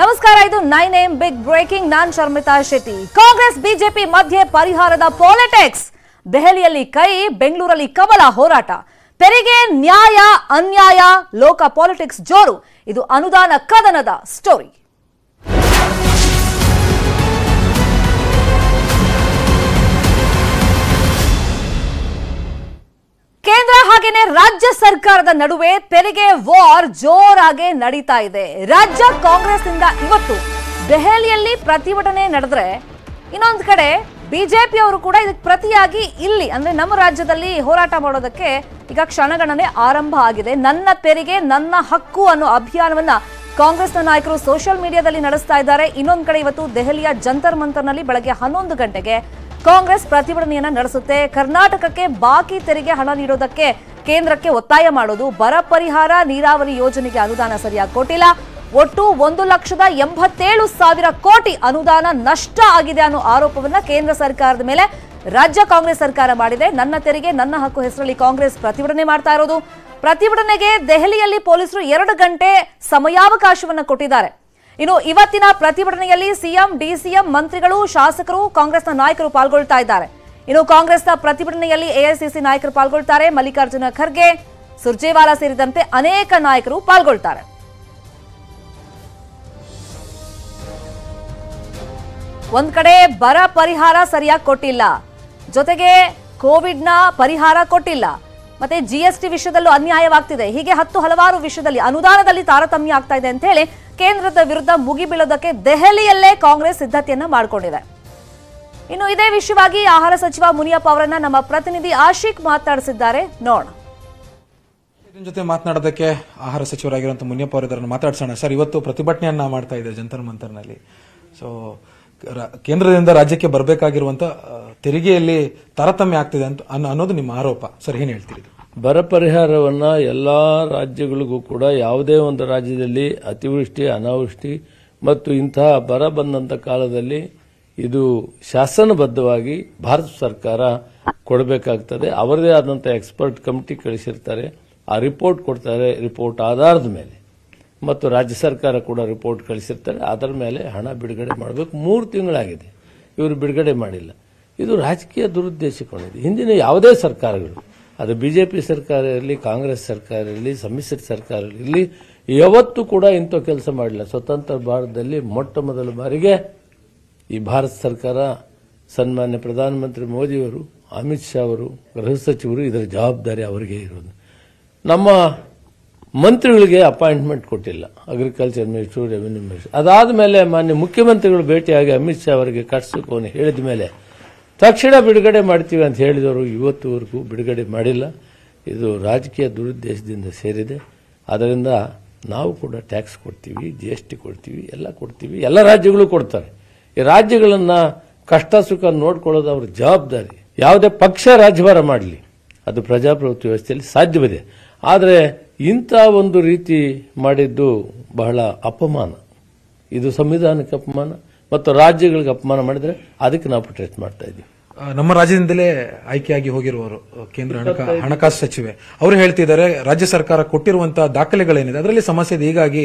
ನಮಸ್ಕಾರ ಇದು nine M big breaking ನಾನ್ ಶರ್ಮಿತಾ ಶೆಟ್ಟಿ ಕಾಂಗ್ರೆಸ್ ಬಿಜೆಪಿ ಮಧ್ಯೆ ಪರಿಹಾರದ ಪಾಲಿಟಿಕ್ಸ್ ದೆಹಲಿಯಲ್ಲಿ ಕೈ ಬೆಂಗಳೂರಲ್ಲಿ ಕಮಲ ಹೋರಾಟ ತೆರಿಗೆ ನ್ಯಾಯ ಅನ್ಯಾಯ ಲೋಕ ಪಾಲಿಟಿಕ್ಸ್ ಜೋರು ಇದು ಅನುದಾನ ಕದನದ ಸ್ಟೋರಿ ರಾಜ್ಯ ಸರ್ಕಾರದ ನಡುವೆ ತೆರಿಗೆ ವಾರ್ ಜೋರಾಗಿ ನಡೀತಾ ಇದೆ ರಾಜ್ಯ ಕಾಂಗ್ರೆಸ್ನಿಂದ ಇವತ್ತು ದೆಹಲಿಯಲ್ಲಿ ಪ್ರತಿಭಟನೆ ನಡೆದ್ರೆ ಇನ್ನೊಂದು ಕಡೆ ಬಿಜೆಪಿಯವರು ಕೂಡ ಇದಕ್ಕೆ ಪ್ರತಿಯಾಗಿ ಇಲ್ಲಿ ಅಂದ್ರೆ ನಮ್ಮ ರಾಜ್ಯದಲ್ಲಿ ಹೋರಾಟ ಮಾಡೋದಕ್ಕೆ ಈಗ ಕ್ಷಣಗಣನೆ ಆರಂಭ ಆಗಿದೆ ನನ್ನ ತೆರಿಗೆ ನನ್ನ ಹಕ್ಕು ಅನ್ನೋ ಅಭಿಯಾನವನ್ನ ಕಾಂಗ್ರೆಸ್ನ ನಾಯಕರು ಸೋಷಿಯಲ್ ಮೀಡಿಯಾದಲ್ಲಿ ನಡೆಸ್ತಾ ಇದ್ದಾರೆ ಇನ್ನೊಂದು ಕಡೆ ಇವತ್ತು ದೆಹಲಿಯ ಜಂತರ್ ಮಂತರ್ನಲ್ಲಿ ಬೆಳಗ್ಗೆ ಹನ್ನೊಂದು ಗಂಟೆಗೆ ಕಾಂಗ್ರೆಸ್ ಪ್ರತಿಭಟನೆಯನ್ನ ನಡೆಸುತ್ತೆ ಕರ್ನಾಟಕಕ್ಕೆ ಬಾಕಿ ತೆರಿಗೆ ಹಣ ನೀಡೋದಕ್ಕೆ ಕೇಂದ್ರಕ್ಕೆ ಒತ್ತಾಯ ಮಾಡೋದು ಬರ ಪರಿಹಾರ ನೀರಾವರಿ ಯೋಜನೆಗೆ ಅನುದಾನ ಸರಿಯಾಗಿ ಕೊಟ್ಟಿಲ್ಲ ಒಟ್ಟು ಒಂದು ಲಕ್ಷದ ಎಂಬತ್ತೇಳು ಸಾವಿರ ಕೋಟಿ ಅನುದಾನ ನಷ್ಟ ಆಗಿದೆ ಅನ್ನೋ ಆರೋಪವನ್ನ ಕೇಂದ್ರ ಸರ್ಕಾರದ ಮೇಲೆ ರಾಜ್ಯ ಕಾಂಗ್ರೆಸ್ ಸರ್ಕಾರ ಮಾಡಿದೆ ನನ್ನ ತೆರಿಗೆ ನನ್ನ ಹಕ್ಕು ಹೆಸರಲ್ಲಿ ಕಾಂಗ್ರೆಸ್ ಪ್ರತಿಭಟನೆ ಮಾಡ್ತಾ ಇರೋದು ಪ್ರತಿಭಟನೆಗೆ ದೆಹಲಿಯಲ್ಲಿ ಪೊಲೀಸರು ಎರಡು ಗಂಟೆ ಸಮಯಾವಕಾಶವನ್ನು ಕೊಟ್ಟಿದ್ದಾರೆ ಇನ್ನು ಇವತ್ತಿನ ಪ್ರತಿಭಟನೆಯಲ್ಲಿ ಸಿಎಂ ಡಿಸಿಎಂ ಮಂತ್ರಿಗಳು ಶಾಸಕರು ಕಾಂಗ್ರೆಸ್ನ ನಾಯಕರು ಪಾಲ್ಗೊಳ್ತಾ ಇದ್ದಾರೆ ಇನ್ನು ಕಾಂಗ್ರೆಸ್ನ ಪ್ರತಿಭಟನೆಯಲ್ಲಿ ಎಐಸಿಸಿ ನಾಯಕರು ಪಾಲ್ಗೊಳ್ತಾರೆ ಮಲ್ಲಿಕಾರ್ಜುನ ಖರ್ಗೆ ಸುರ್ಜೇವಾಲಾ ಸೇರಿದಂತೆ ಅನೇಕ ನಾಯಕರು ಪಾಲ್ಗೊಳ್ತಾರೆ ಒಂದ್ ಕಡೆ ಬರ ಪರಿಹಾರ ಸರಿಯಾಗಿ ಕೊಟ್ಟಿಲ್ಲ ಜೊತೆಗೆ ಕೋವಿಡ್ನ ಪರಿಹಾರ ಕೊಟ್ಟಿಲ್ಲ ಮತ್ತೆ ಜಿಎಸ್ಟಿ ವಿಷಯದಲ್ಲೂ ಅನ್ಯಾಯವಾಗ್ತಿದೆ ಹೀಗೆ ಹತ್ತು ಹಲವಾರು ವಿಷಯದಲ್ಲಿ ಅನುದಾನದಲ್ಲಿ ತಾರತಮ್ಯ ಆಗ್ತಾ ಇದೆ ಅಂತ ಹೇಳಿ ಕೇಂದ್ರದ ವಿರುದ್ಧ ಮುಗಿಬೀಳೋದಕ್ಕೆ ದೆಹಲಿಯಲ್ಲೇ ಕಾಂಗ್ರೆಸ್ ಸಿದ್ಧತೆಯನ್ನ ಮಾಡಿಕೊಂಡಿದೆ ಇನ್ನು ಇದೇ ವಿಷಯವಾಗಿ ಆಹಾರ ಸಚಿವ ಮುನಿಯಪ್ಪ ಅವರನ್ನ ನಮ್ಮ ಪ್ರತಿನಿಧಿ ಆಶಿಕ್ ಮಾತಾಡಿಸಿದ್ದಾರೆ ನೋಡ ಜೊತೆ ಮಾತನಾಡೋದಕ್ಕೆ ಆಹಾರ ಸಚಿವರಾಗಿರುವಂತಹ ಮುನಿಯಪ್ಪ ಅವರನ್ನು ಮಾತಾಡಿಸೋಣ ಸರ್ ಇವತ್ತು ಪ್ರತಿಭಟನೆಯನ್ನ ಮಾಡ್ತಾ ಇದೆ ಜಂತರ್ ಮಂತರ್ನಲ್ಲಿ ಸೊ ಕೇಂದ್ರದಿಂದ ರಾಜ್ಯಕ್ಕೆ ಬರಬೇಕಾಗಿರುವಂಥ ತೆರಿಗೆಯಲ್ಲಿ ತಾರತಮ್ಯ ಆಗ್ತಿದೆ ಅಂತ ಅನ್ನೋದು ನಿಮ್ಮ ಆರೋಪ ಸರ್ ಏನು ಹೇಳ್ತೀರಿ ಬರ ಪರಿಹಾರವನ್ನ ಎಲ್ಲಾ ರಾಜ್ಯಗಳಿಗೂ ಕೂಡ ಯಾವುದೇ ಒಂದು ರಾಜ್ಯದಲ್ಲಿ ಅತಿವೃಷ್ಟಿ ಅನಾವೃಷ್ಟಿ ಮತ್ತು ಇಂತಹ ಬರ ಬಂದಂತ ಕಾಲದಲ್ಲಿ ಇದು ಶಾಸನಬದ್ಧವಾಗಿ ಭಾರತ ಸರ್ಕಾರ ಕೊಡಬೇಕಾಗ್ತದೆ ಅವರದೇ ಆದಂಥ ಎಕ್ಸ್ಪರ್ಟ್ ಕಮಿಟಿ ಕಳಿಸಿರ್ತಾರೆ ಆ ರಿಪೋರ್ಟ್ ಕೊಡ್ತಾರೆ ರಿಪೋರ್ಟ್ ಆಧಾರದ ಮೇಲೆ ಮತ್ತು ರಾಜ್ಯ ಸರ್ಕಾರ ಕೂಡ ರಿಪೋರ್ಟ್ ಕಳಿಸಿರ್ತಾರೆ ಅದರ ಮೇಲೆ ಹಣ ಬಿಡುಗಡೆ ಮಾಡಬೇಕು ಮೂರು ತಿಂಗಳಾಗಿದೆ ಇವರು ಬಿಡುಗಡೆ ಮಾಡಿಲ್ಲ ಇದು ರಾಜಕೀಯ ದುರುದ್ದೇಶಕೊಂಡಿದೆ ಹಿಂದಿನ ಯಾವುದೇ ಸರ್ಕಾರಗಳು ಅದು ಬಿ ಜೆ ಪಿ ಸರ್ಕಾರ ಇರಲಿ ಕಾಂಗ್ರೆಸ್ ಸರ್ಕಾರ ಇರಲಿ ಸಮ್ಮಿಶ್ರ ಸರ್ಕಾರ ಇರಲಿ ಯಾವತ್ತೂ ಕೂಡ ಇಂಥ ಕೆಲಸ ಮಾಡಿಲ್ಲ ಸ್ವತಂತ್ರ ಭಾರತದಲ್ಲಿ ಮೊಟ್ಟ ಮೊದಲ ಬಾರಿಗೆ ಈ ಭಾರತ ಸರ್ಕಾರ ಸನ್ಮಾನ್ಯ ಪ್ರಧಾನಮಂತ್ರಿ ಮೋದಿಯವರು ಅಮಿತ್ ಶಾ ಅವರು ಗೃಹ ಸಚಿವರು ಇದರ ಜವಾಬ್ದಾರಿ ಅವರಿಗೆ ಇರೋದು ನಮ್ಮ ಮಂತ್ರಿಗಳಿಗೆ ಅಪಾಯಿಂಟ್ಮೆಂಟ್ ಕೊಟ್ಟಿಲ್ಲ ಅಗ್ರಿಕಲ್ಚರ್ ಮಿನಿಸ್ಟರ್ ರೆವಿನ್ಯೂ ಮಿನಿಸ್ಟರ್ ಅದಾದ ಮೇಲೆ ಮಾನ್ಯ ಮುಖ್ಯಮಂತ್ರಿಗಳು ಭೇಟಿಯಾಗಿ ಅಮಿತ್ ಶಾ ಅವರಿಗೆ ಕಟ್ಸೋಕೋನು ಹೇಳಿದ ಮೇಲೆ ತಕ್ಷಣ ಬಿಡುಗಡೆ ಮಾಡ್ತೀವಿ ಅಂತ ಹೇಳಿದವರು ಇವತ್ತುವರೆಗೂ ಬಿಡುಗಡೆ ಮಾಡಿಲ್ಲ ಇದು ರಾಜಕೀಯ ದುರುದ್ದೇಶದಿಂದ ಸೇರಿದೆ ಅದರಿಂದ ನಾವು ಕೂಡ ಟ್ಯಾಕ್ಸ್ ಕೊಡ್ತೀವಿ ಜಿ ಎಸ್ ಟಿ ಕೊಡ್ತೀವಿ ಎಲ್ಲ ಕೊಡ್ತೀವಿ ಎಲ್ಲ ರಾಜ್ಯಗಳು ಕೊಡ್ತಾರೆ ಈ ರಾಜ್ಯಗಳನ್ನು ಕಷ್ಟ ಸುಖ ನೋಡ್ಕೊಳ್ಳೋದು ಅವ್ರ ಜವಾಬ್ದಾರಿ ಯಾವುದೇ ಪಕ್ಷ ರಾಜ್ಯಭಾರ ಮಾಡಲಿ ಅದು ಪ್ರಜಾಪ್ರಭುತ್ವ ವ್ಯವಸ್ಥೆಯಲ್ಲಿ ಸಾಧ್ಯವಿದೆ ಆದರೆ ಇಂಥ ಒಂದು ರೀತಿ ಮಾಡಿದ್ದು ಬಹಳ ಅಪಮಾನ ಇದು ಸಂವಿಧಾನಕ್ಕೆ ಅಪಮಾನ ಮತ್ತು ರಾಜ್ಯಗಳಿಗೆ ಅಪಮಾನ ಮಾಡಿದರೆ ಅದಕ್ಕೆ ನಾವು ಪ್ರೊಟೆಸ್ಟ್ ಮಾಡ್ತಾ ಇದ್ದೀವಿ ನಮ್ಮ ರಾಜ್ಯದಿಂದಲೇ ಆಯ್ಕೆಯಾಗಿ ಹೋಗಿರುವವರು ಕೇಂದ್ರ ಹಣಕಾಸು ಸಚಿವೆ ಅವರು ಹೇಳ್ತಿದ್ದಾರೆ ರಾಜ್ಯ ಸರ್ಕಾರ ಕೊಟ್ಟಿರುವಂತಹ ದಾಖಲೆಗಳೇನಿದೆ ಅದರಲ್ಲಿ ಸಮಸ್ಯೆ ಇದೆ ಹೀಗಾಗಿ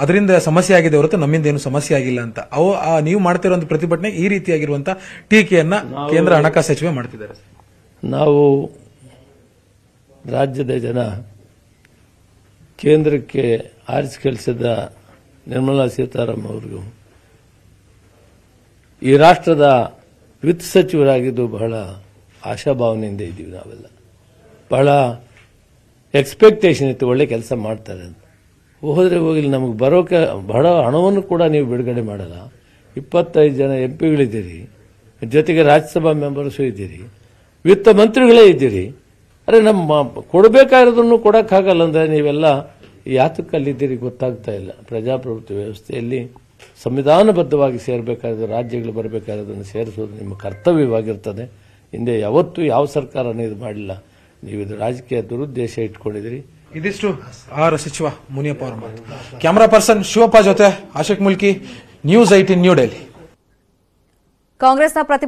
ಅದರಿಂದ ಸಮಸ್ಯೆ ಆಗಿದೆ ಹೊರತು ನಮ್ಮಿಂದ ಏನು ಸಮಸ್ಯೆ ಆಗಿಲ್ಲ ಅಂತ ಅವು ನೀವು ಮಾಡ್ತಿರುವಂತಹ ಪ್ರತಿಭಟನೆ ಈ ರೀತಿಯಾಗಿರುವಂತಹ ಟೀಕೆಯನ್ನ ಕೇಂದ್ರ ಹಣಕಾಸು ಸಚಿವೆ ಮಾಡ್ತಿದ್ದಾರೆ ನಾವು ರಾಜ್ಯದ ಜನ ಕೇಂದ್ರಕ್ಕೆ ಆರಿಸಿ ಕಳಿಸಿದ ನಿರ್ಮಲಾ ಸೀತಾರಾಮ್ ಅವರಿಗೂ ಈ ರಾಷ್ಟ್ರದ ವಿತ್ತ ಸಚಿವರಾಗಿದ್ದು ಬಹಳ ಆಶಾಭಾವನೆಯಿಂದ ಇದ್ದೀವಿ ನಾವೆಲ್ಲ ಬಹಳ ಎಕ್ಸ್ಪೆಕ್ಟೇಷನ್ ಇತ್ತು ಒಳ್ಳೆ ಕೆಲಸ ಮಾಡ್ತಾರೆ ಅಂತ ಹೋದರೆ ಹೋಗಿಲ್ಲ ನಮಗೆ ಬರೋಕೆ ಬಹಳ ಹಣವನ್ನು ಕೂಡ ನೀವು ಬಿಡುಗಡೆ ಮಾಡಲ್ಲ ಇಪ್ಪತ್ತೈದು ಜನ ಎಂ ಪಿಗಳಿದ್ದೀರಿ ಜೊತೆಗೆ ರಾಜ್ಯಸಭಾ ಮೆಂಬರ್ಸು ಇದ್ದೀರಿ ವಿತ್ತ ಮಂತ್ರಿಗಳೇ ಇದ್ದೀರಿ ಅರೆ ನಮ್ಮ ಕೊಡಬೇಕಾಗಿರೋದನ್ನು ಕೊಡೋಕ್ಕಾಗಲ್ಲ ಅಂದರೆ ನೀವೆಲ್ಲ ಯಾತಕ್ಕಲ್ಲಿದ್ದೀರಿ ಗೊತ್ತಾಗ್ತಾ ಇಲ್ಲ ಪ್ರಜಾಪ್ರಭುತ್ವ ವ್ಯವಸ್ಥೆಯಲ್ಲಿ ಸಂವಿಧಾನಬದ್ಧವಾಗಿ ಸೇರಬೇಕಾದ ರಾಜ್ಯಗಳು ಬರಬೇಕಾದನ್ನು ಸೇರಿಸುವುದು ನಿಮ್ಮ ಕರ್ತವ್ಯವಾಗಿರ್ತದೆ ಹಿಂದೆ ಯಾವತ್ತೂ ಯಾವ ಸರ್ಕಾರ ಇದು ಮಾಡಲಿಲ್ಲ ನೀವು ಇದು ರಾಜಕೀಯ ದುರುದ್ದೇಶ ಇಟ್ಕೊಂಡಿದ್ದೀರಿ ಇದಿಷ್ಟು ಆಹಾರ ಸಚಿವ ಮುನಿಯಪ್ಪ ಅವರ ಮಾತು ಕ್ಯಾಮರಾ ಪರ್ಸನ್ ಶಿವಪ್ಪ ಜೊತೆ Ashak Mulki news IT New Delhi ಕಾಂಗ್ರೆಸ್ನ